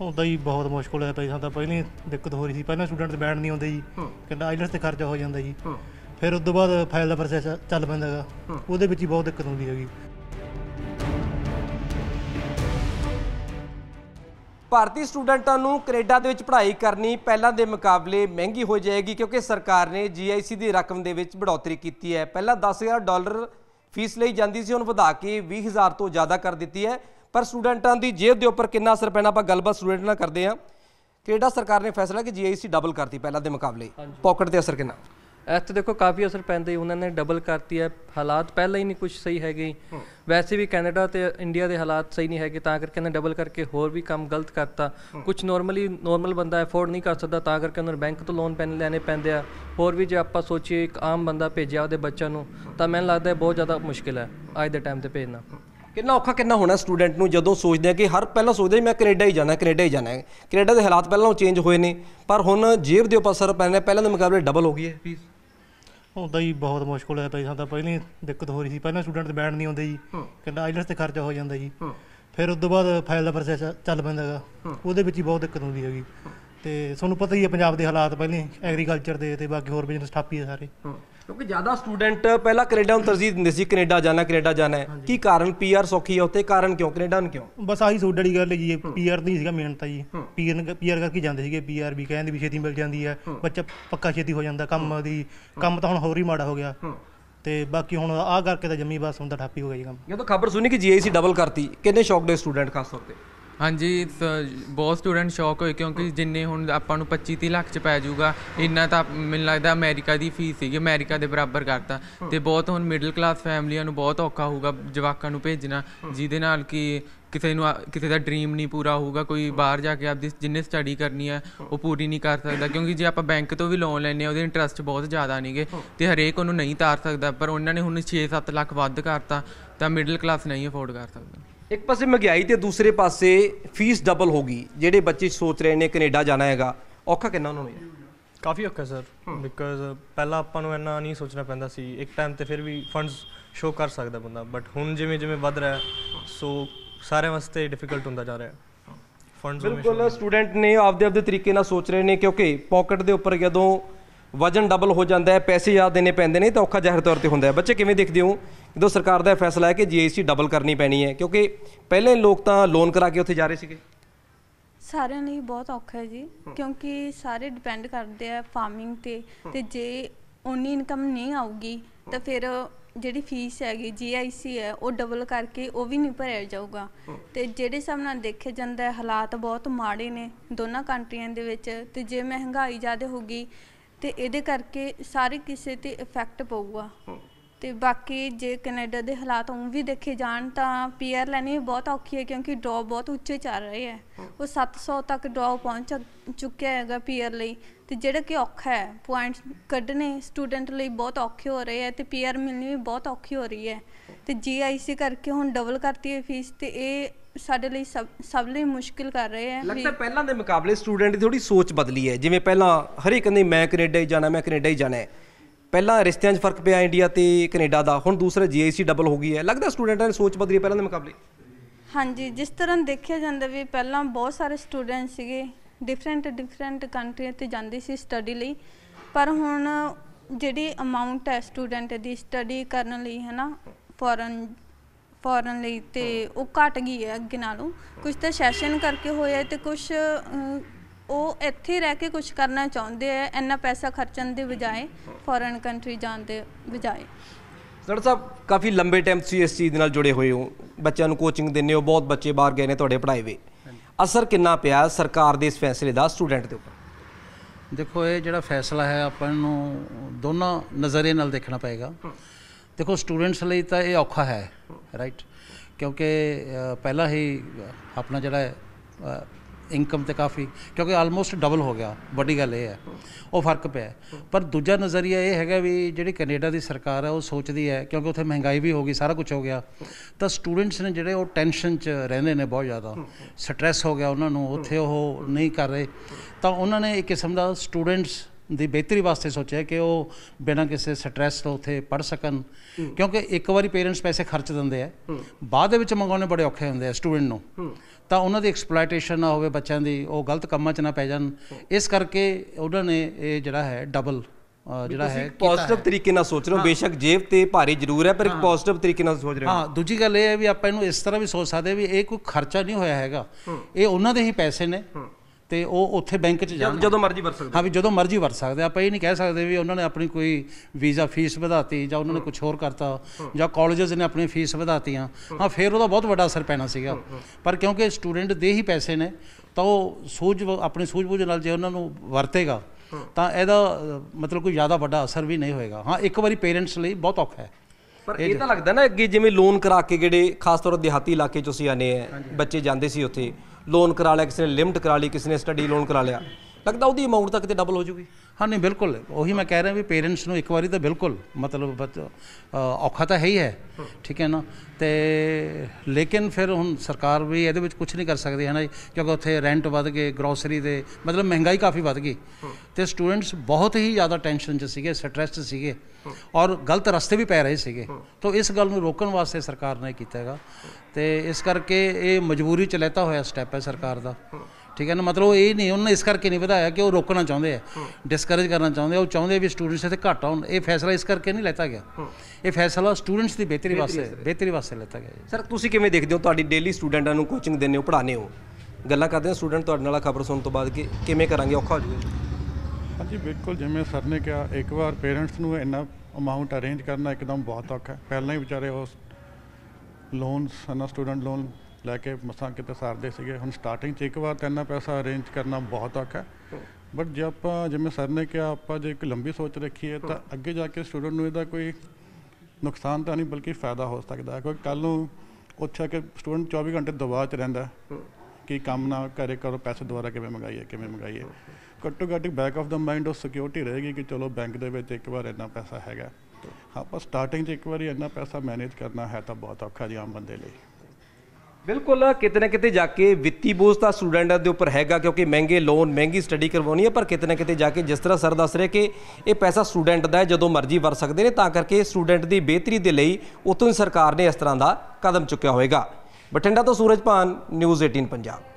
ਹੁੰਦਾ ਹੀ ਬਹੁਤ ਮੁਸ਼ਕਲ ਹੈ ਪਈ ਸਾਨੂੰ ਤਾਂ ਦਿੱਕਤ ਹੋ ਰਹੀ ਸੀ ਪਹਿਲਾਂ ਸਟੂਡੈਂਟ ਬੈਂਡ ਨਹੀਂ ਹੁੰਦੇ ਜੀ ਕਹਿੰਦਾ ਆਈਲਟਸ ਤੇ ਖਰਚਾ ਹੋ ਜਾਂਦਾ ਜੀ ਫਿਰ ਉਸ ਤੋਂ ਬਾਅਦ ਫਾਈਲ ਦਾ ਪ੍ਰੋਸੈਸ ਚੱਲ ਪੈਂਦਾ ਹੈਗਾ ਉਹਦੇ ਵਿੱਚ ਹੀ ਬਹੁਤ ਦਿੱਕਤ ਹੁੰਦੀ ਹੈਗੀ ਭਾਰਤੀ ਸਟੂਡੈਂਟਾਂ ਨੂੰ ਕੈਨੇਡਾ ਦੇ ਵਿੱਚ ਪੜ੍ਹਾਈ ਕਰਨੀ ਪਹਿਲਾਂ ਦੇ ਮੁਕਾਬਲੇ ਮਹਿੰਗੀ ਹੋ ਜਾਏਗੀ ਕਿਉਂਕਿ ਸਰਕਾਰ ਨੇ ਜੀਆਈਸੀ ਦੀ ਰਕਮ ਦੇ ਵਿੱਚ ਵਧੋਤਰੀ ਕੀਤੀ ਹੈ ਪਹਿਲਾਂ 10000 ਡਾਲਰ ਫੀਸ ਲਈ ਜਾਂਦੀ ਸੀ ਹੁਣ ਵਧਾ ਕੇ 20000 ਤੋਂ ਜ਼ਿਆਦਾ ਕਰ ਦਿੱਤੀ ਹੈ ਪਰ ਸਟੂਡੈਂਟਾਂ ਦੀ ਜੇਬ ਦੇ ਉੱਪਰ ਕਿੰਨਾ ਅਸਰ ਪੈਣਾ ਆਪਾਂ ਗੱਲਬਾਤ ਸਟੂਡੈਂਟ ਨਾਲ ਕਰਦੇ ਆ ਕੈਨੇਡਾ ਸਰਕਾਰ ਨੇ ਫੈਸਲਾ ਕਿ ਜੀਆਈਸੀ ਡਬਲ ਕਰਤੀ ਪਹਿਲਾਂ ਦੇ ਮੁਕਾਬਲੇ ਪਾਕਟ ਤੇ ਅਸਰ ਕਿੰਨਾ ਇਹ ਤੇ ਦੇਖੋ ਕਾਫੀ ਅਸਰ ਪੈਂਦਾ ਹੀ ਉਹਨਾਂ ਨੇ ਡਬਲ ਕਰਤੀ ਹੈ ਹਾਲਾਤ ਪਹਿਲਾਂ ਹੀ ਨਹੀਂ ਕੁਝ ਸਹੀ ਹੈਗੇ ਵੈਸੇ ਵੀ ਕੈਨੇਡਾ ਤੇ ਇੰਡੀਆ ਦੇ ਹਾਲਾਤ ਸਹੀ ਨਹੀਂ ਹੈਗੇ ਤਾਂ ਕਰਕੇ ਉਹਨਾਂ ਡਬਲ ਕਰਕੇ ਹੋਰ ਵੀ ਕੰਮ ਗਲਤ ਕਰਤਾ ਕੁਝ ਨਾਰਮਲੀ ਨਾਰਮਲ ਬੰਦਾ ਅਫੋਰਡ ਨਹੀਂ ਕਰ ਸਕਦਾ ਤਾਂ ਕਰਕੇ ਉਹਨਾਂ ਨੂੰ ਬੈਂਕ ਤੋਂ ਲੋਨ ਪੈਨ ਲੈਣੇ ਪੈਂਦੇ ਆ ਹੋਰ ਵੀ ਜੇ ਆਪਾਂ ਸੋਚੀਏ ਇੱਕ ਆਮ ਬੰਦਾ ਭੇਜਿਆ ਉਹਦੇ ਬੱਚਾ ਨੂੰ ਤਾਂ ਮੈਨੂੰ ਲੱਗਦਾ ਬਹੁਤ ਜ਼ਿਆਦਾ ਮੁਸ਼ਕਿਲ ਹੈ ਅੱਜ ਦੇ ਟਾਈਮ ਤੇ ਭੇਜਣਾ ਕਿੰਨਾ ਔਖਾ ਕਿੰਨਾ ਹੋਣਾ ਸਟੂਡੈਂਟ ਨੂੰ ਜਦੋਂ ਸੋਚਦੇ ਆ ਕਿ ਹਰ ਪਹਿਲਾਂ ਸੋਚਦੇ ਮੈਂ ਕੈਨੇਡਾ ਹੀ ਜਾਣਾ ਕੈਨੇਡਾ ਹੀ ਜਾਣਾ ਹੈ ਕੈਨੇਡਾ ਦੇ ਹਾਲਾਤ ਪਹਿਲਾਂ ਚੇਂਜ ਹੋਏ ਨੇ ਪਰ ਹੁਣ ਜੇਬ ਦੇ ਉੱਪਰ ਸਰ ਪੈਣੇ ਪਹਿਲਾਂ ਦੇ ਮੁਕਾਬਲੇ ਡਬਲ ਹੋ ਗਈ ਹੈ ਫੀਸ ਹੁੰਦਾ ਹੀ ਬਹੁਤ ਮੁਸ਼ਕਲ ਹੈ ਪੈਸਾ ਤਾਂ ਪਹਿਲੀ ਦਿੱਕਤ ਹੋ ਰਹੀ ਸੀ ਪਹਿਲਾਂ ਸਟੂਡੈਂਟ ਬੈਠ ਨਹੀਂ ਆਉਂਦੇ ਜੀ ਕਿੰਨਾ ਆਈਲੈਟਸ ਤੇ ਖਰਚਾ ਹੋ ਜਾਂਦਾ ਜੀ ਫਿਰ ਉਸ ਤੋਂ ਬਾਅਦ ਫਾਈਲ ਦਾ ਪ੍ਰੋਸੈਸ ਚੱਲ ਪੈਂਦਾਗਾ ਉਹਦੇ ਵਿੱਚ ਹੀ ਬਹੁਤ ਦਿੱਕਤ ਹੁੰਦੀ ਹੈਗੀ ਤੇ ਤੁਹਾਨੂੰ ਪਤਾ ਹੀ ਹੈ ਪੰਜਾਬ ਦੇ ਹਾਲਾਤ ਪਹਿਲੇ ਐਗਰੀਕਲਚਰ ਦੇ ਤੇ ਬਾਕੀ ਹੋਰ ਬਿਜ਼ਨਸ ਠਾਪੀ ਸਾਰੇ ਕਿਉਂਕਿ ਜ਼ਿਆਦਾ ਸਟੂਡੈਂਟ ਪਹਿਲਾਂ ਕੈਨੇਡਾ ਨੂੰ ਤਰਜੀਹ ਦਿੰਦੇ ਸੀ ਕੈਨੇਡਾ ਜਾਣਾ ਕੈਨੇਡਾ ਜਾਣਾ ਹੈ ਕੀ ਕਾਰਨ ਪੀਆਰ ਸੌਖੀ ਹੈ ਉੱਥੇ ਕਾਰਨ ਕਿਉਂ ਕੈਨੇਡਾ ਨੂੰ ਕਿਉਂ ਬਸ ਆਹੀ ਸੋਡੜੀ ਗੱਲ ਜੀ ਪੀਆਰ ਨਹੀਂ ਸੀਗਾ ਮੇਨ ਤਾਂ ਜੀ ਪੀਆਰ ਪੀਆਰ ਕਰਕੇ ਜਾਂਦੇ ਸੀਗੇ ਪੀਆਰ ਵੀ ਕਹਿੰਦੇ ਵੀ ਛੇਤੀ ਮਿਲ ਜਾਂਦੀ ਹੈ ਬੱਚਾ ਪੱਕਾ ਛੇਤੀ ਹੋ ਜਾਂਦਾ ਕੰਮ ਦੀ ਕੰਮ ਤਾਂ ਹੁਣ ਹੋਰ ਹੀ ਮਾੜਾ ਹੋ ਗਿਆ ਤੇ ਬਾਕੀ ਹੁਣ ਆਹ ਕਰਕੇ ਤਾਂ ਜੰਮੀ ਬਸ ਹੁੰਦਾ ਠਾਪੀ ਹੋ ਗਈ ਕੰਮ ਜਦੋਂ ਖਬਰ ਸੁਣੀ ਕਿ ਜੀਆਈਸੀ ਡਬਲ ਕਰਤੀ ਕਿੰਨੇ ਸ਼ੌਕ ਦੇ ਸਟੂਡੈਂਟ ਖਾਸ ਤੌਰ ਤੇ ਹਾਂਜੀ ਬਹੁਤ ਸਟੂਡੈਂਟ ਸ਼ੌਕ ਹੋਏ ਕਿਉਂਕਿ ਜਿੰਨੇ ਹੁਣ ਆਪਾਂ ਨੂੰ 25 30 ਲੱਖ 'ਚ ਪੈ ਜਾਊਗਾ ਇੰਨਾ ਤਾਂ ਮੈਨੂੰ ਲੱਗਦਾ ਅਮਰੀਕਾ ਦੀ ਫੀਸ ਸੀਗੀ ਅਮਰੀਕਾ ਦੇ ਬਰਾਬਰ ਕਰਤਾ ਤੇ ਬਹੁਤ ਹੁਣ ਮਿਡਲ ਕਲਾਸ ਫੈਮਲੀਆਂ ਨੂੰ ਬਹੁਤ ਔਖਾ ਹੋਊਗਾ ਜਵਾਕਾਂ ਨੂੰ ਭੇਜਣਾ ਜਿਹਦੇ ਨਾਲ ਕਿ ਕਿਸੇ ਨੂੰ ਕਿਸੇ ਦਾ ਡ੍ਰੀਮ ਨਹੀਂ ਪੂਰਾ ਹੋਊਗਾ ਕੋਈ ਬਾਹਰ ਜਾ ਕੇ ਆਪਦੀ ਜਿੰਨੇ ਸਟੱਡੀ ਕਰਨੀ ਹੈ ਉਹ ਪੂਰੀ ਨਹੀਂ ਕਰ ਸਕਦਾ ਕਿਉਂਕਿ ਜੇ ਆਪਾਂ ਬੈਂਕ ਤੋਂ ਵੀ ਲੋਨ ਲੈਨੇ ਆ ਉਹਦੇ ਇੰਟਰਸਟ ਬਹੁਤ ਜ਼ਿਆਦਾ ਨਹੀਂਗੇ ਤੇ ਹਰੇਕ ਉਹਨੂੰ ਨਹੀਂ ਤਾਰ ਸਕਦਾ ਪਰ ਉਹਨਾਂ ਨੇ ਹੁਣ 6-7 ਲੱਖ ਵੱਧ ਕਰਤਾ ਤਾਂ ਮਿਡਲ ਕਲਾਸ ਨਹੀਂ ਅਫੋਰਡ ਕਰ ਸਕਦਾ ਇੱਕ ਪਾਸੇ ਮਹਿੰਗਾਈ ਤੇ ਦੂਸਰੇ ਪਾਸੇ ਫੀਸ ਡਬਲ ਹੋ ਗਈ ਜਿਹੜੇ ਬੱਚੇ ਸੋਚ ਰਹੇ ਨੇ ਕੈਨੇਡਾ ਜਾਣਾ ਹੈਗਾ ਔਖਾ ਕਿੰਨਾ ਉਹਨਾਂ ਨੂੰ ਕਾਫੀ ਔਖਾ ਸਰ ਬਿਕਾਜ਼ ਪਹਿਲਾਂ ਆਪਾਂ ਨੂੰ ਇੰਨਾ ਨਹੀਂ ਸੋਚਣਾ ਪੈਂਦਾ ਸੀ ਇੱਕ ਟਾਈਮ ਤੇ ਫਿਰ ਵੀ ਫੰਡਸ ਸ਼ੋ ਕਰ ਸਕਦਾ ਬੰਦਾ ਬਟ ਹੁਣ ਜਿਵੇਂ ਜਿਵੇਂ ਵੱਧ ਰਿਹਾ ਸੋ ਸਾਰੇ ਵਾਸਤੇ ਡਿਫਿਕਲਟ ਹੁੰਦਾ ਜਾ ਰਿਹਾ ਫੰਡਸ ਬਿਲਕੁਲ ਸਟੂਡੈਂਟ ਨੇ ਆਪਦੇ ਆਪਦੇ ਤਰੀਕੇ ਨਾਲ ਸੋਚ ਰਹੇ ਨੇ ਕਿਉਂਕਿ ਪਾਕਟ ਦੇ ਉੱਪਰ ਜਦੋਂ ਵਜਨ ਡਬਲ ਹੋ ਜਾਂਦਾ ਹੈ ਪੈਸੇ ਯਾਦ ਦੇਣੇ ਪੈਂਦੇ ਨੇ ਤਾਂ ਔਖਾ ਜ਼ਾਹਿਰ ਤੌਰ ਤੇ ਹੁੰਦਾ ਹੈ ਬੱਚੇ ਕਿਵੇਂ ਦੇਖਦੇ ਹੋ ਜਦੋਂ ਸਰਕਾਰ ਦਾ ਫੈਸਲਾ ਹੈ ਕਿ ਜੀਐਸਟੀ ਡਬਲ ਕਰਨੀ ਪੈਣੀ ਹੈ ਕਿਉਂਕਿ ਪਹਿਲੇ ਲੋਕ ਤਾਂ ਲੋਨ ਕਰਾ ਕੇ ਉੱਥੇ ਜਾ ਰਹੇ ਸੀਗੇ ਸਾਰਿਆਂ ਲਈ ਬਹੁਤ ਔਖਾ ਹੈ ਜੀ ਕਿਉਂਕਿ ਸਾਰੇ ਡਿਪੈਂਡ ਕਰਦੇ ਆ ਫਾਰਮਿੰਗ ਤੇ ਤੇ ਜੇ ਉਨੀ ਇਨਕਮ ਨਹੀਂ ਆਊਗੀ ਤਾਂ ਫਿਰ ਜਿਹੜੀ ਫੀਸ ਹੈਗੀ ਜੀਆਈਸੀ ਹੈ ਉਹ ਡਬਲ ਕਰਕੇ ਉਹ ਵੀ ਨਹੀਂ ਭਰਿਆ ਜਾਊਗਾ ਤੇ ਜਿਹੜੇ ਹਿਸਾਬ ਨਾਲ ਦੇਖਿਆ ਜਾਂਦਾ ਹਾਲਾਤ ਬਹੁਤ ਮਾੜੇ ਨੇ ਦੋਨਾਂ ਕੰਟਰੀਆਂ ਦੇ ਵਿੱਚ ਤੇ ਜੇ ਮਹਿੰਗਾਈ ਜ਼ਿਆਦਾ ਹੋਗੀ ਤੇ ਇਹਦੇ ਕਰਕੇ ਸਾਰੇ ਕਿਸੇ ਤੇ ਇਫੈਕਟ ਪਊਗਾ ਤੇ ਬਾਕੀ ਜੇ ਕੈਨੇਡਾ ਦੇ ਹਾਲਾਤ ਉਹ ਵੀ ਦੇਖੇ ਜਾਣ ਤਾਂ ਪੀਅਰ ਲੈਣੀ ਬਹੁਤ ਔਖੀ ਹੈ ਕਿਉਂਕਿ ਡ੍ਰੌ ਬਹੁਤ ਉੱਚੇ ਚੱਲ ਰਹੇ ਹੈ ਉਹ 700 ਤੱਕ ਡ੍ਰੌ ਪਹੁੰਚ ਚੁੱਕਿਆ ਹੈਗਾ ਪੀਅਰ ਲਈ ਤੇ ਜਿਹੜਾ ਕਿ ਔਖਾ ਹੈ ਪੁਆਇੰਟ ਕੱਢਣੇ ਸਟੂਡੈਂਟ ਲਈ ਬਹੁਤ ਔਖੇ ਹੋ ਰਹੇ ਹੈ ਤੇ ਪੀਅਰ ਮਿਲਣੀ ਵੀ ਬਹੁਤ ਔਖੀ ਹੋ ਰਹੀ ਹੈ ਤੇ ਜੀਆਈਸੀ ਕਰਕੇ ਹੁਣ ਡਬਲ ਕਰਤੀ ਹੈ ਫੀਸ ਤੇ ਇਹ ਸਾਡੇ ਲਈ ਸਭ ਲਈ ਮੁਸ਼ਕਿਲ ਕਰ ਰਹੇ ਹੈ ਲੱਗਦਾ ਪਹਿਲਾਂ ਦੇ ਮੁਕਾਬਲੇ ਸਟੂਡੈਂਟ ਦੀ ਥੋੜੀ ਸੋਚ ਬਦਲੀ ਹੈ ਜਿਵੇਂ ਪਹਿਲਾਂ ਹਰੇਕ ਨੇ ਮੈਂ ਕੈਨੇਡਾ ਹੀ ਜਾਣਾ ਮੈਂ ਕੈਨੇਡਾ ਹੀ ਜਾਣਾ ਹੈ ਪਹਿਲਾਂ ਰਿਸ਼ਤਿਆਂ 'ਚ ਫਰਕ ਪਿਆ ਇੰਡੀਆ ਤੇ ਕੈਨੇਡਾ ਦਾ ਹੁਣ ਦੂਸਰੇ ਜੀਆਈਸੀ ਡਬਲ ਹੋ ਗਈ ਹੈ ਲੱਗਦਾ ਸਟੂਡੈਂਟਾਂ ਦੀ ਸੋਚ ਬਦਲੀ ਪਹਿਲਾਂ ਦੇ ਮੁਕਾਬਲੇ ਹਾਂਜੀ ਜਿਸ ਤਰ੍ਹਾਂ ਦੇਖਿਆ ਜਾਂਦਾ ਵੀ ਪਹਿਲਾਂ ਬਹੁਤ ਸਾਰੇ ਸਟੂਡੈਂਟ ਸੀਗੇ ਡਿਫਰੈਂਟ ਡਿਫਰੈਂਟ ਕੰਟਰੀਆਂ ਤੇ ਜਾਂਦੇ ਸੀ ਸਟੱਡੀ ਲਈ ਪਰ ਹੁਣ ਜਿਹੜੀ ਅਮਾਉਂਟ ਹੈ ਸਟੂਡੈਂਟ ਦੀ ਸਟੱਡੀ ਕਰਨ ਲਈ ਹੈ ਨਾ ਫੋਰਨ ਫੋਰਨ ਲਈ ਤੇ ਉਹ ਘਟ ਗਈ ਹੈ ਅੱਗੇ ਨਾਲੋਂ ਕੁਝ ਤਾਂ ਸੈਸ਼ਨ ਕਰਕੇ ਹੋਇਆ ਤੇ ਕੁਝ ਉਹ ਇੱਥੇ ਰਹਿ ਕੇ ਕੁਝ ਕਰਨਾ ਚਾਹੁੰਦੇ ਆ ਇੰਨਾ ਪੈਸਾ ਖਰਚਣ ਦੇ ਬਜਾਏ ਫੋਰਨ ਕੰਟਰੀ ਜਾਣ ਦੇ ਬਜਾਏ ਸਰ ਸਾਹਿਬ ਕਾਫੀ ਲੰਬੇ ਟਾਈਮ ਤੁਸੀਂ ਇਸ ਚੀਜ਼ ਨਾਲ ਜੁੜੇ ਹੋਏ ਹੋ ਬੱਚਿਆਂ ਨੂੰ ਕੋਚਿੰਗ ਦਿੰਨੇ ਹੋ ਬਹੁਤ ਬੱਚੇ ਬਾਹਰ ਗਏ ਨੇ ਤੁਹਾਡੇ ਪੜਾਈ ਵੇ ਅਸਰ ਕਿੰਨਾ ਪਿਆ ਸਰਕਾਰ ਦੇ ਇਸ ਫੈਸਲੇ ਦਾ ਸਟੂਡੈਂਟ ਦੇ ਉੱਪਰ ਦੇਖੋ ਇਹ ਜਿਹੜਾ ਫੈਸਲਾ ਹੈ ਆਪਾਂ ਨੂੰ ਦੋਨਾਂ ਨਜ਼ਰੀਏ ਨਾਲ ਦੇਖਣਾ ਪਏਗਾ ਦੇਖੋ ਸਟੂਡੈਂਟਸ ਲਈ ਤਾਂ ਇਹ ਔਖਾ ਹੈ ਰਾਈਟ ਕਿਉਂਕਿ ਪਹਿਲਾਂ ਹੀ ਆਪਣਾ ਜਿਹੜਾ ਇਨਕਮ ਤੇ ਕਾਫੀ ਕਿਉਂਕਿ ਆਲਮੋਸਟ ਡਬਲ ਹੋ ਗਿਆ ਵੱਡੀ ਗੱਲ ਇਹ ਹੈ ਉਹ ਫਰਕ ਪਿਆ ਪਰ ਦੂਜਾ ਨਜ਼ਰੀਆ ਇਹ ਹੈਗਾ ਵੀ ਜਿਹੜੀ ਕੈਨੇਡਾ ਦੀ ਸਰਕਾਰ ਹੈ ਉਹ ਸੋਚਦੀ ਹੈ ਕਿਉਂਕਿ ਉੱਥੇ ਮਹਿੰਗਾਈ ਵੀ ਹੋ ਗਈ ਸਾਰਾ ਕੁਝ ਹੋ ਗਿਆ ਤਾਂ ਸਟੂਡੈਂਟਸ ਨੇ ਜਿਹੜੇ ਉਹ ਟੈਨਸ਼ਨ 'ਚ ਰਹਿੰਦੇ ਨੇ ਬਹੁਤ ਜ਼ਿਆਦਾ ਸਟ्रेस ਹੋ ਗਿਆ ਉਹਨਾਂ ਨੂੰ ਉੱਥੇ ਉਹ ਨਹੀਂ ਕਰ ਰਹੇ ਤਾਂ ਉਹਨਾਂ ਨੇ ਇੱਕ ਕਿਸਮ ਦਾ ਸਟੂਡੈਂਟਸ ਦੀ ਬਿਹਤਰੀ ਵਾਸਤੇ ਸੋਚਿਆ ਕਿ ਉਹ ਬਿਨਾਂ ਕਿਸੇ ਸਟ्रेस ਤੋਂ ਉੱਥੇ ਪੜ ਸਕਣ ਕਿਉਂਕਿ ਇੱਕ ਵਾਰੀ ਪੇਰੈਂਟਸ ਪੈਸੇ ਖਰਚ ਦਿੰਦੇ ਆ ਬਾਅਦ ਦੇ ਵਿੱਚ ਮੰਗਾਉਣੇ ਬੜੇ ਔਖੇ ਹੁੰਦੇ ਆ ਸਟੂਡੈਂਟ ਨੂੰ ਤਾਂ ਉਹਨਾਂ ਦੀ ਐਕਸਪਲੋਇਟੇਸ਼ਨ ਨਾ ਹੋਵੇ ਬੱਚਿਆਂ ਦੀ ਉਹ ਗਲਤ ਕੰਮਾਂ 'ਚ ਨਾ ਪੈ ਜਾਣ ਇਸ ਕਰਕੇ ਉਹਨਾਂ ਨੇ ਇਹ ਜਿਹੜਾ ਹੈ ਡਬਲ ਜਿਹੜਾ ਹੈ ਪੋਜ਼ਿਟਿਵ ਤਰੀਕੇ ਨਾਲ ਸੋਚ ਰਹੇ ਹੋ ਬੇਸ਼ੱਕ ਜੇਬ ਤੇ ਭਾਰੀ ਜ਼ਰੂਰ ਹੈ ਪਰ ਇੱਕ ਪੋਜ਼ਿਟਿਵ ਤਰੀਕੇ ਨਾਲ ਸੋਚ ਰਹੇ ਹਾਂ ਦੂਜੀ ਗੱਲ ਇਹ ਹੈ ਵੀ ਆਪਾਂ ਇਹਨੂੰ ਇਸ ਤਰ੍ਹਾਂ ਵੀ ਸੋਚ ਸਕਦੇ ਵੀ ਇਹ ਕੋਈ ਖਰਚਾ ਨਹੀਂ ਹੋਇਆ ਹੈਗਾ ਇਹ ਉਹਨਾਂ ਦੇ ਹੀ ਪੈਸੇ ਨੇ ਤੇ ਉਹ ਉੱਥੇ ਬੈਂਕ 'ਚ ਜਾਣ ਜਦੋਂ ਮਰਜ਼ੀ ਵਰਤ ਸਕਦੇ ਹਾਂ ਵੀ ਜਦੋਂ ਮਰਜ਼ੀ ਵਰਤ ਸਕਦੇ ਆਪਾਂ ਇਹ ਨਹੀਂ ਕਹਿ ਸਕਦੇ ਵੀ ਉਹਨਾਂ ਨੇ ਆਪਣੀ ਕੋਈ ਵੀਜ਼ਾ ਫੀਸ ਵਧਾਤੀ ਜਾਂ ਉਹਨਾਂ ਨੇ ਕੁਝ ਹੋਰ ਕਰਤਾ ਜਾਂ ਕਾਲਜਸ ਨੇ ਆਪਣੀ ਫੀਸ ਵਧਾਤੀਆਂ ਹਾਂ ਫਿਰ ਉਹਦਾ ਬਹੁਤ ਵੱਡਾ ਅਸਰ ਪੈਣਾ ਸੀਗਾ ਪਰ ਕਿਉਂਕਿ ਸਟੂਡੈਂਟ ਦੇ ਹੀ ਪੈਸੇ ਨੇ ਤਾਂ ਉਹ ਸੂਝ ਆਪਣੀ ਸੂਝ-ਬੂਝ ਨਾਲ ਜੇ ਉਹਨਾਂ ਨੂੰ ਵਰਤੇਗਾ ਤਾਂ ਇਹਦਾ ਮਤਲਬ ਕੋਈ ਜ਼ਿਆਦਾ ਵੱਡਾ ਅਸਰ ਵੀ ਨਹੀਂ ਹੋਏਗਾ ਹਾਂ ਇੱਕ ਵਾਰੀ ਪੇਰੈਂਟਸ ਲਈ ਬਹੁਤ ਔਖਾ ਹੈ ਪਰ ਇਹ ਤਾਂ ਲੱਗਦਾ ਨਾ ਅੱਗੇ ਜਿਵੇਂ ਲੋਨ ਕਰਾ ਕੇ ਜਿਹੜੇ ਖਾਸ ਤੌਰ ਤੇ ਦਿਹਾਤੀ ਇਲਾਕੇ ਚ ਅਸੀਂ ਆਨੇ ਬੱਚੇ ਜਾਂਦੇ ਸੀ ਉੱਥੇ ਲੋਨ ਕਰਾ ਲਿਆ ਕਿਸੇ ਨੇ ਲਿਮਟ ਕਰਾ ਲਈ ਕਿਸੇ ਨੇ ਸਟੱਡੀ ਲੋਨ ਕਰਾ ਲਿਆ ਲੱਗਦਾ ਉਹਦੀ ਅਮਾਉਂਟ ਤਾਂ ਕਿਤੇ ਡਬਲ ਹੋ ਜੂਗੀ ਹਾਂ ਨਹੀਂ ਬਿਲਕੁਲ ਉਹੀ ਮੈਂ ਕਹਿ ਰਿਹਾ ਵੀ ਪੇਰੈਂਟਸ ਨੂੰ ਇੱਕ ਵਾਰੀ ਤਾਂ ਬਿਲਕੁਲ ਮਤਲਬ ਔਖਾ ਤਾਂ ਹੈ ਹੀ ਹੈ ਠੀਕ ਹੈ ਨਾ ਤੇ ਲੇਕਿਨ ਫਿਰ ਹੁਣ ਸਰਕਾਰ ਵੀ ਇਹਦੇ ਵਿੱਚ ਕੁਝ ਨਹੀਂ ਕਰ ਸਕਦੀ ਹੈ ਨਾ ਕਿਉਂਕਿ ਉੱਥੇ ਰੈਂਟ ਵਧ ਗਏ ਗਰੋਸਰੀ ਦੇ ਮਤਲਬ ਮਹਿੰਗਾਈ ਕਾਫੀ ਵਧ ਗਈ ਤੇ ਸਟੂਡੈਂਟਸ ਬਹੁਤ ਹੀ ਜ਼ਿਆਦਾ ਟੈਨਸ਼ਨ 'ਚ ਸੀਗੇ ਸਟ੍ਰੈਸਡ ਸੀਗੇ ਔਰ ਗਲਤ ਰਸਤੇ ਵੀ ਪੈ ਰਹੇ ਸੀਗੇ ਤੋਂ ਇਸ ਗੱਲ ਨੂੰ ਰੋਕਣ ਵਾਸਤੇ ਸਰਕਾਰ ਨੇ ਕੀਤਾ ਹੈਗਾ ਤੇ ਇਸ ਕਰਕੇ ਇਹ ਮਜਬੂਰੀ ਚ ਲੈਤਾ ਹੋਇਆ ਸਟੈਪ ਹੈ ਸਰਕਾਰ ਦਾ ਠੀਕ ਹੈ ਨਾ ਮਤਲਬ ਇਹ ਨਹੀਂ ਉਹਨਾਂ ਇਸ ਕਰਕੇ ਨਹੀਂ ਵਧਾਇਆ ਕਿ ਉਹ ਰੋਕਣਾ ਚਾਹੁੰਦੇ ਆ ਡਿਸਕਰੇਜ ਕਰਨਾ ਚਾਹੁੰਦੇ ਆ ਉਹ ਚਾਹੁੰਦੇ ਵੀ ਸਟੂਡੈਂਟਸ ਇੱਥੇ ਘੱਟ ਆਉਣ ਇਹ ਫੈਸਲਾ ਇਸ ਕਰਕੇ ਨਹੀਂ ਲੈਤਾ ਗਿਆ ਇਹ ਫੈਸਲਾ ਸਟੂਡੈਂਟਸ ਦੀ ਬਿਹਤਰੀ ਵਾਸਤੇ ਬਿਹਤਰੀ ਵਾਸਤੇ ਲੈਤਾ ਗਿਆ ਸਰ ਤੁਸੀਂ ਕਿਵੇਂ ਦੇਖਦੇ ਹੋ ਤੁਹਾਡੀ ਡੇਲੀ ਸਟੂਡੈਂਟਾਂ ਨੂੰ ਕੋਚਿੰਗ ਦਿੰਦੇ ਹੋ ਪੜਾਣੇ ਹੋ ਗੱਲਾਂ ਕਰਦੇ ਹੋ ਸਟੂਡੈਂਟ ਤੁਹਾਡੇ ਨਾਲ ਖਬਰ ਸੁਣਨ ਤੋਂ ਬਾਅਦ ਕਿ ਕਿਵੇਂ ਕਰਾਂਗੇ ਔਖਾ ਹੋ ਜਾਊਗਾ ਹਾਂਜੀ ਬਿਲਕੁਲ ਜਿਵੇਂ ਸਰ ਨੇ ਕਿਹਾ ਇੱਕ ਵਾਰ ਪੇਰੈਂਟਸ ਨੂੰ ਇੰਨਾ ਅਮਾਉਂਟ ਅਰੇਂਜ ਕਰਨਾ ਇੱਕਦਮ ਬਹੁਤ ਔਖਾ ਹੈ ਪਹਿਲਾਂ ਹੀ ਵਿਚਾਰੇ ਉਸ ਲੋਨਸ ਨਾ ਸਟੂਡੈਂਟ ਲੋਨ ਲੈ ਕੇ ਮਸਾਂ ਕਿਤੇ ਸਾਰਦੇ ਸੀਗੇ ਹੁਣ ਸਟਾਰਟਿੰਗ 'ਚ ਇੱਕ ਵਾਰ ਤਾਂ ਇੰਨਾ ਪੈਸਾ ਅਰੇਂਜ ਕਰਨਾ ਬਹੁਤ ਔਖਾ ਬਟ ਜੇ ਆਪਾਂ ਜਿਵੇਂ ਸਰ ਨੇ ਕਿਹਾ ਆਪਾਂ ਜੇ ਇੱਕ ਲੰਬੀ ਸੋਚ ਰੱਖੀਏ ਤਾਂ ਅੱਗੇ ਜਾ ਕੇ ਸਟੂਡੈਂਟ ਨੂੰ ਇਹਦਾ ਕੋਈ ਨੁਕਸਾਨ ਤਾਂ ਨਹੀਂ ਬਲਕਿ ਫਾਇਦਾ ਹੋ ਸਕਦਾ ਹੈ ਕਿਉਂਕਿ ਕੱਲ ਨੂੰ ਉੱਥੇ ਕਿ ਸਟੂਡੈਂਟ 24 ਘੰਟੇ ਦਬਾਅ 'ਚ ਰਹਿੰਦਾ ਕਿ ਕੰਮ ਨਾ ਕਰੇ ਕਰੋ ਪੈਸੇ ਦੁਬਾਰਾ ਕਿਵੇਂ ਮੰਗਾਈਏ ਕਿਵੇਂ ਮੰਗਾਈਏ ਘੱਟੋ ਗਾਟਿਕ ਬੈਕ ਆਫ ਦਾ ਮਾਈਂਡ ਉਹ ਸਿਕਿਉਰਿਟੀ ਰਹੇਗੀ ਕਿ ਚਲੋ ਬੈਂਕ ਦੇ ਵਿੱਚ ਇੱਕ ਵਾਰ ਇੰਨਾ ਪੈਸਾ ਹੈਗਾ ਆਪਾਂ ਸਟਾਰਟਿੰਗ 'ਚ ਇੱਕ ਵਾਰੀ ਇੰਨਾ ਪੈਸਾ ਮੈਨੇਜ ਕਰਨਾ ਹੈ ਤਾਂ ਬਹੁਤ ਔਖਾ ਜੀ ਆਮ ਬੰਦੇ ਲਈ ਬਿਲਕੁਲ ਕਿਤੇ ਨਾ ਕਿਤੇ ਜਾ ਕੇ ਵਿੱਤੀ ਬੋਝ ਤਾਂ ਸਟੂਡੈਂਟਾਂ ਦੇ ਉੱਪਰ ਹੈਗਾ ਕਿਉਂਕਿ ਮਹਿੰਗੇ ਲੋਨ ਮਹਿੰਗੀ ਸਟੱਡੀ ਕਰਵਾਉਣੀ ਹੈ ਪਰ ਕਿਤੇ ਨਾ ਕਿਤੇ ਜਾ ਕੇ ਜਿਸ ਤਰ੍ਹਾਂ ਸਰ ਦੱਸ ਰਿਹਾ ਕਿ ਇਹ ਪੈਸਾ ਸਟੂਡੈਂਟ ਦਾ ਹੈ ਜਦੋਂ ਮਰਜ਼ੀ ਵਰ ਸਕਦੇ ਨੇ ਤਾਂ ਕਰਕੇ ਸਟੂਡੈਂਟ ਦੀ ਬਿਹਤਰੀ ਦੇ ਲਈ ਉਤੋਂ ਹੀ ਸਰਕਾਰ ਨੇ ਇਸ ਤਰ੍ਹਾਂ ਦਾ ਕਦਮ ਚੁੱਕਿਆ ਹੋਵੇਗਾ ਬਠਿੰਡਾ ਤੋਂ ਸੂਰਜਪਾਨ ਨਿਊਜ਼ 18 ਪੰਜਾਬ